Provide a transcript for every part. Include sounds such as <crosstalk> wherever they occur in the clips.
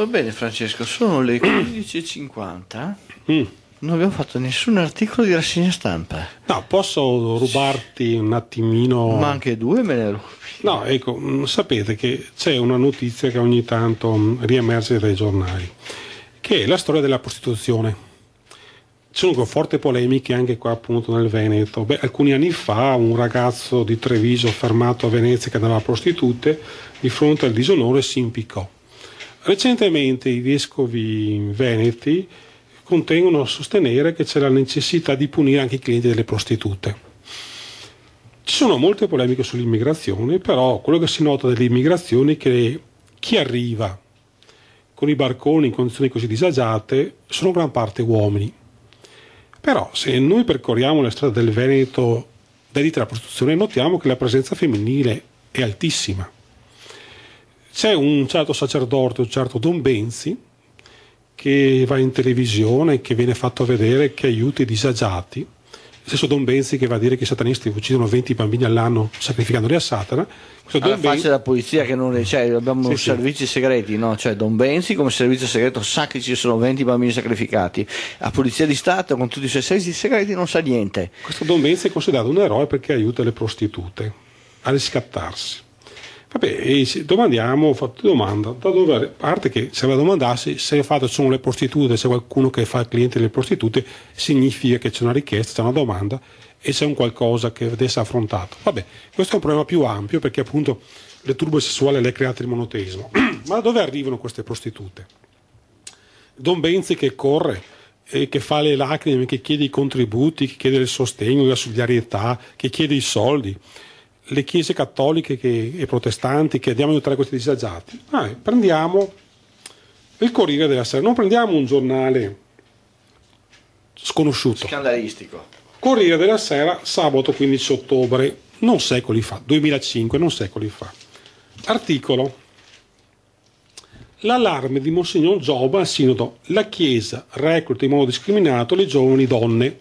Va bene Francesco, sono le 15.50. <clears throat> Mm. Non abbiamo fatto nessun articolo di rassegna stampa. No, posso rubarti un attimino. Ma anche due me ne rubi. No, ecco, mm, sapete che c'è una notizia che ogni tanto mm, riemerge dai giornali, che è la storia della prostituzione. Ci sono forti polemiche anche qua appunto nel Veneto. Beh, alcuni anni fa un ragazzo di Treviso fermato a Venezia che andava a prostitute, di fronte al disonore si impiccò Recentemente i vescovi veneti contengono a sostenere che c'è la necessità di punire anche i clienti delle prostitute. Ci sono molte polemiche sull'immigrazione, però quello che si nota dell'immigrazione è che chi arriva con i barconi in condizioni così disagiate sono gran parte uomini. Però se noi percorriamo la strada del Veneto dedita alla prostituzione notiamo che la presenza femminile è altissima. C'è un certo sacerdote, un certo Don Benzi, che va in televisione, che viene fatto vedere, che aiuta i disagiati. Lo stesso Don Benzi che va a dire che i satanisti uccidono 20 bambini all'anno sacrificandoli a Satana. Questo Alla Don Benzi... della polizia che non cioè, abbiamo sì, servizi sì. segreti, no? Cioè Don Benzi come servizio segreto sa che ci sono 20 bambini sacrificati, la polizia di Stato con tutti i suoi servizi segreti non sa niente. Questo Don Benzi è considerato un eroe perché aiuta le prostitute a riscattarsi Vabbè, domandiamo, fate domanda, da dove, a parte che se la domandassi se fatto sono le prostitute, se qualcuno che fa il cliente delle prostitute, significa che c'è una richiesta, c'è una domanda e c'è un qualcosa che deve essere affrontato. Vabbè, questo è un problema più ampio perché appunto le turbe sessuali le ha create il monoteismo. <clears throat> Ma da dove arrivano queste prostitute? Don Benzi che corre e che fa le lacrime, che chiede i contributi, che chiede il sostegno, la solidarietà, che chiede i soldi le chiese cattoliche che, e protestanti che andiamo a aiutare questi disagiati. Ah, prendiamo il Corriere della Sera, non prendiamo un giornale sconosciuto. Scandalistico. Corriere della Sera, sabato 15 ottobre, non secoli fa, 2005, non secoli fa. Articolo. L'allarme di Monsignor Gioba al sinodo. La Chiesa recluta in modo discriminato le giovani donne.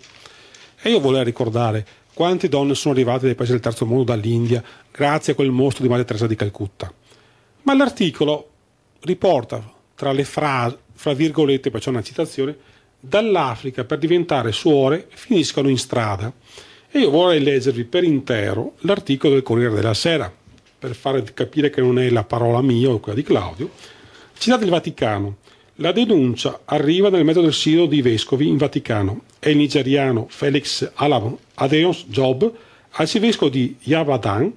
E io volevo ricordare quante donne sono arrivate dai paesi del terzo mondo dall'India grazie a quel mostro di Madre Teresa di Calcutta? Ma l'articolo riporta tra le frasi, fra virgolette, poi c'è una citazione, dall'Africa per diventare suore finiscono in strada. E io vorrei leggervi per intero l'articolo del Corriere della Sera, per far capire che non è la parola mia o quella di Claudio. Citate il Vaticano. La denuncia arriva nel mezzo del sito di vescovi in Vaticano e il nigeriano Felix Alam Adeos Job, arcivescovo di Yavadan,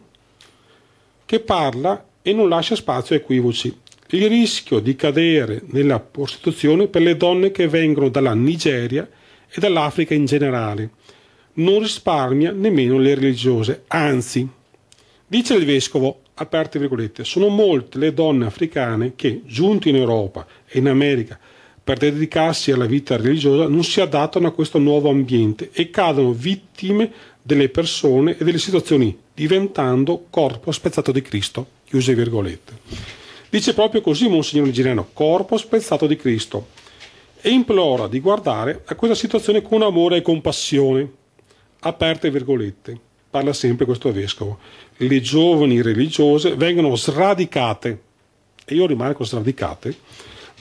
che parla e non lascia spazio a equivoci. Il rischio di cadere nella prostituzione per le donne che vengono dalla Nigeria e dall'Africa in generale non risparmia nemmeno le religiose, anzi, dice il vescovo, aperte virgolette, sono molte le donne africane che, giunte in Europa e in America per dedicarsi alla vita religiosa non si adattano a questo nuovo ambiente e cadono vittime delle persone e delle situazioni, diventando corpo spezzato di Cristo. Chiuse virgolette. Dice proprio così Monsignor Girano, corpo spezzato di Cristo, e implora di guardare a questa situazione con amore e compassione. Aperte virgolette, parla sempre questo vescovo. Le giovani religiose vengono sradicate, e io rimango sradicate,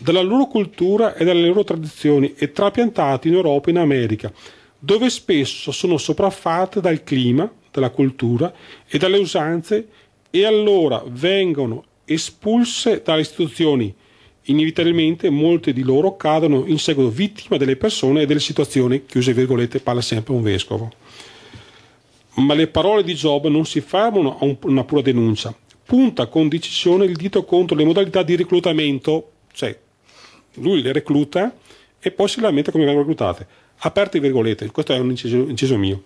dalla loro cultura e dalle loro tradizioni e trapiantati in Europa e in America, dove spesso sono sopraffatte dal clima, dalla cultura e dalle usanze e allora vengono espulse dalle istituzioni. Inevitabilmente molte di loro cadono in seguito vittima delle persone e delle situazioni, chiuse virgolette, parla sempre un vescovo. Ma le parole di Job non si fermano a una pura denuncia, punta con decisione il dito contro le modalità di reclutamento, cioè lui le recluta e poi si lamenta come vengono reclutate. Aperte virgolette, questo è un inciso, inciso mio.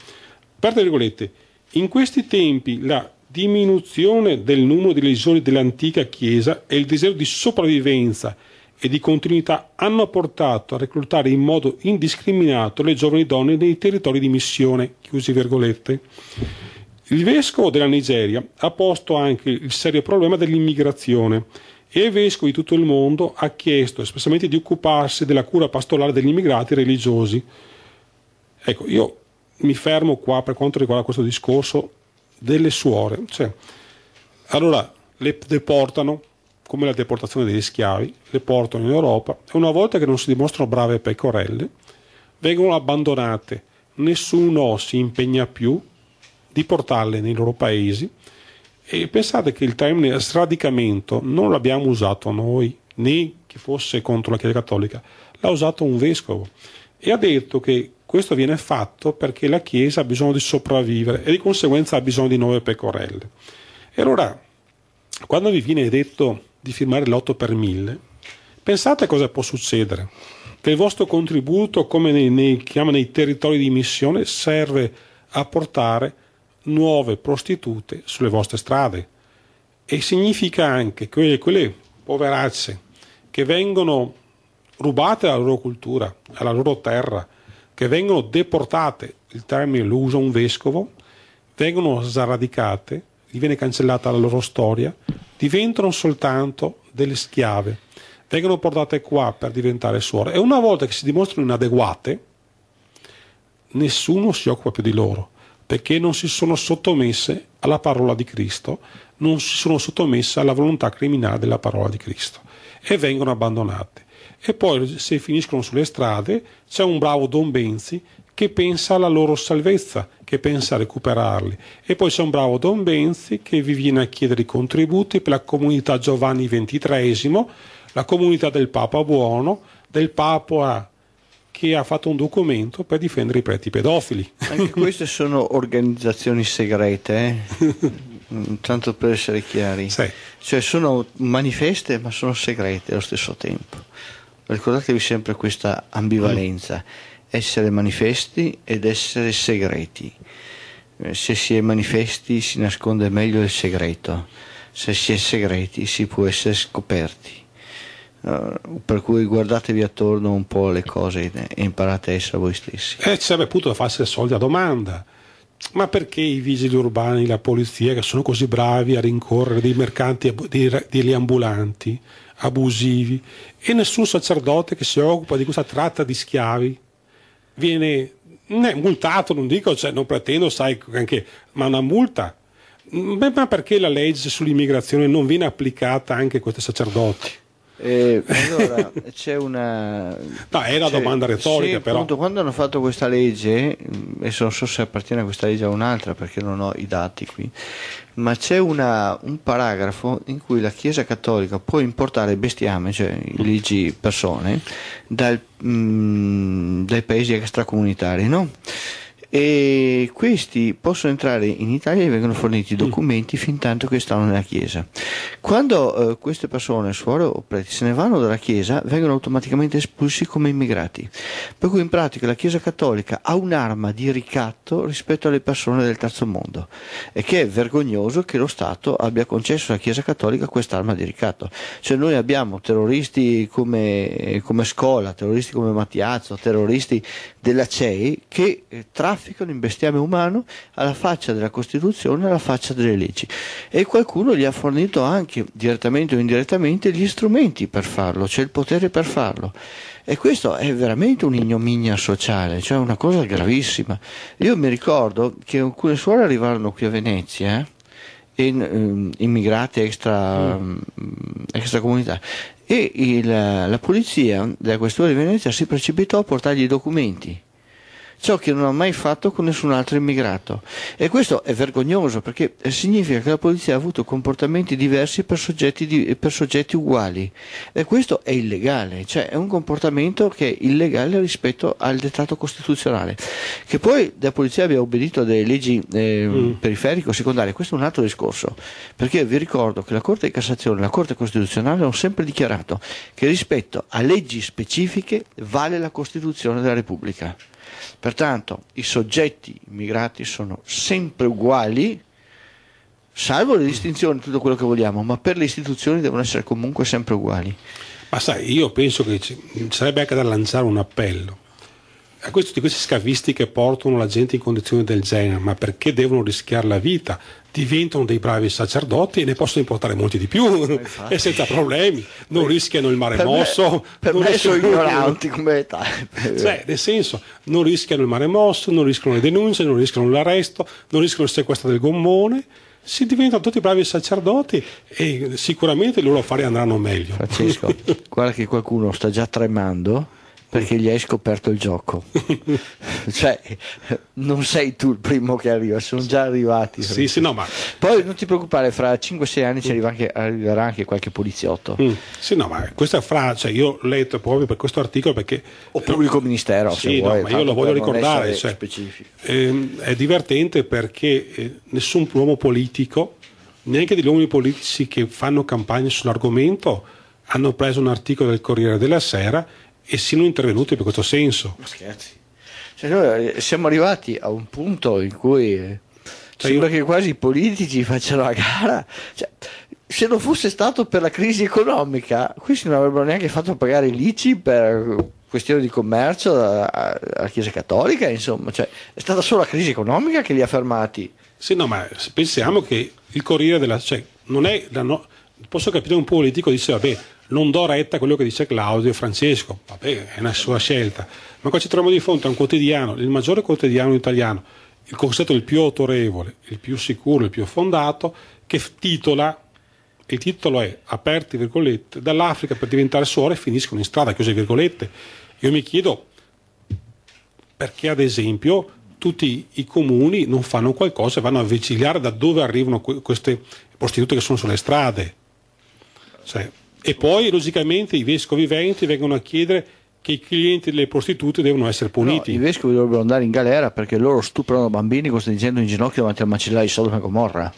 Aperte virgolette, in questi tempi la diminuzione del numero di religioni dell'antica Chiesa e il desiderio di sopravvivenza e di continuità hanno portato a reclutare in modo indiscriminato le giovani donne nei territori di missione. Chiusi virgolette. Il vescovo della Nigeria ha posto anche il serio problema dell'immigrazione e ai vescovi di tutto il mondo ha chiesto espressamente di occuparsi della cura pastorale degli immigrati religiosi. Ecco, io mi fermo qua per quanto riguarda questo discorso delle suore. Cioè, allora, le deportano, come la deportazione degli schiavi, le portano in Europa e una volta che non si dimostrano brave pecorelle, vengono abbandonate. Nessuno si impegna più di portarle nei loro paesi e pensate che il termine sradicamento non l'abbiamo usato noi, né chi fosse contro la Chiesa Cattolica, l'ha usato un vescovo e ha detto che questo viene fatto perché la Chiesa ha bisogno di sopravvivere e di conseguenza ha bisogno di nuove pecorelle. E allora, quando vi viene detto di firmare l'otto per mille, pensate cosa può succedere. Che il vostro contributo, come nei, nei, nei territori di missione, serve a portare nuove prostitute sulle vostre strade e significa anche che quelle poveracce che vengono rubate alla loro cultura, alla loro terra, che vengono deportate, il termine lo usa un vescovo, vengono sradicate, gli viene cancellata la loro storia, diventano soltanto delle schiave, vengono portate qua per diventare suore e una volta che si dimostrano inadeguate, nessuno si occupa più di loro perché non si sono sottomesse alla parola di Cristo, non si sono sottomesse alla volontà criminale della parola di Cristo e vengono abbandonate. E poi se finiscono sulle strade c'è un bravo Don Benzi che pensa alla loro salvezza, che pensa a recuperarli. E poi c'è un bravo Don Benzi che vi viene a chiedere i contributi per la comunità Giovanni XXIII, la comunità del Papa Buono, del Papa che ha fatto un documento per difendere i preti pedofili. Anche <laughs> queste sono organizzazioni segrete, eh? Mm, tanto per essere chiari. Sì. Cioè sono manifeste ma sono segrete allo stesso tempo. Ricordatevi sempre questa ambivalenza, mm. essere manifesti ed essere segreti. Eh, se si è manifesti si nasconde meglio il segreto, se si è segreti si può essere scoperti. Uh, per cui guardatevi attorno un po' le cose e imparate a essere voi stessi. E eh, ci sarebbe potuto farsi la solita domanda. Ma perché i vigili urbani, la polizia, che sono così bravi a rincorrere dei mercanti, dei, degli ambulanti abusivi, e nessun sacerdote che si occupa di questa tratta di schiavi viene né multato, non dico, cioè, non pretendo, sai, anche, ma una multa. Ma perché la legge sull'immigrazione non viene applicata anche a questi sacerdoti? Eh, allora, <laughs> c'è una... No, è una domanda retorica sì, però. Appunto, quando hanno fatto questa legge, adesso non so se appartiene a questa legge o a un'altra perché non ho i dati qui, ma c'è una, un paragrafo in cui la Chiesa Cattolica può importare bestiame, cioè mm. leggi persone, dal, mh, mm, dai paesi extracomunitari, no? e questi possono entrare in Italia e vengono forniti mm. documenti fin tanto che stanno nella Chiesa. Quando eh, queste persone, suore o preti, se ne vanno dalla Chiesa, vengono automaticamente espulsi come immigrati. Per cui in pratica la Chiesa Cattolica ha un'arma di ricatto rispetto alle persone del terzo mondo e che è vergognoso che lo Stato abbia concesso alla Chiesa Cattolica quest'arma di ricatto. Cioè noi abbiamo terroristi come, come Scola, terroristi come Mattiazzo, terroristi della CEI che eh, trafficano in bestiame umano alla faccia della Costituzione, alla faccia delle leggi. E qualcuno gli ha fornito anche, direttamente o indirettamente, gli strumenti per farlo, cioè il potere per farlo. E questo è veramente un'ignominia sociale, cioè una cosa gravissima. Io mi ricordo che alcune suore arrivarono qui a Venezia. Eh? In, um, immigrati extra, um, extracomunitari e il, la polizia della questura di Venezia si precipitò a portargli i documenti ciò che non ha mai fatto con nessun altro immigrato. E questo è vergognoso perché significa che la polizia ha avuto comportamenti diversi per soggetti, di, per soggetti uguali e questo è illegale, cioè è un comportamento che è illegale rispetto al dettato costituzionale. Che poi la polizia abbia obbedito a delle leggi eh, mm. periferiche o secondarie, questo è un altro discorso, perché vi ricordo che la Corte di Cassazione e la Corte Costituzionale hanno sempre dichiarato che rispetto a leggi specifiche vale la Costituzione della Repubblica. Pertanto i soggetti immigrati sono sempre uguali, salvo le distinzioni, tutto quello che vogliamo, ma per le istituzioni devono essere comunque sempre uguali. Ma sai, io penso che ci sarebbe anche da lanciare un appello a questo, di questi scavisti che portano la gente in condizioni del genere, ma perché devono rischiare la vita? diventano dei bravi sacerdoti e ne possono importare molti di più esatto. <laughs> e senza problemi non rischiano il mare per mosso me, per me sono <laughs> ignoranti come età cioè nel senso non rischiano il mare mosso non rischiano le denunce non rischiano l'arresto non rischiano il sequestro del gommone si diventano tutti bravi sacerdoti e sicuramente i loro affari andranno meglio Francesco <laughs> guarda che qualcuno sta già tremando perché gli hai scoperto il gioco. <laughs> cioè, non sei tu il primo che arriva, sono già arrivati. Sì, sì, no, ma... Poi non ti preoccupare, fra 5-6 anni mm. ci arriva anche, arriverà anche qualche poliziotto. Mm. Sì, no, ma questa fra, cioè, io l'ho letto proprio per questo articolo perché... O pubblico ministero, sì, se vuoi. ma io lo voglio ricordare. Cioè, ehm, è divertente perché eh, nessun uomo politico, neanche degli uomini politici che fanno campagne sull'argomento, hanno preso un articolo del Corriere della Sera e siano intervenuti per questo senso. Ma scherzi. Cioè, noi eh, siamo arrivati a un punto in cui eh, cioè, sembra io... che quasi i politici facciano la gara. Cioè, se non fosse stato per la crisi economica, questi non avrebbero neanche fatto pagare l'ICI per questione di commercio alla Chiesa Cattolica, insomma, cioè, è stata solo la crisi economica che li ha fermati. Sì, no, ma pensiamo che il Corriere della... Cioè, non è la no... Posso capire un politico dice, vabbè, non do retta a quello che dice Claudio e Francesco, vabbè, è una sua scelta. Ma qua ci troviamo di fronte a un quotidiano, il maggiore quotidiano italiano, il concetto il più autorevole, il più sicuro, il più fondato, che titola, il titolo è, aperti virgolette, dall'Africa per diventare suore finiscono in strada, chiuse virgolette. Io mi chiedo perché ad esempio tutti i comuni non fanno qualcosa e vanno a vigiliare da dove arrivano queste prostitute che sono sulle strade. Cioè, e poi, logicamente, i vescovi veneti vengono a chiedere che i clienti delle prostitute devono essere puniti. No, I vescovi dovrebbero andare in galera perché loro stuprano bambini costringendo in ginocchio davanti al macellaio di Sodoma e Gomorra.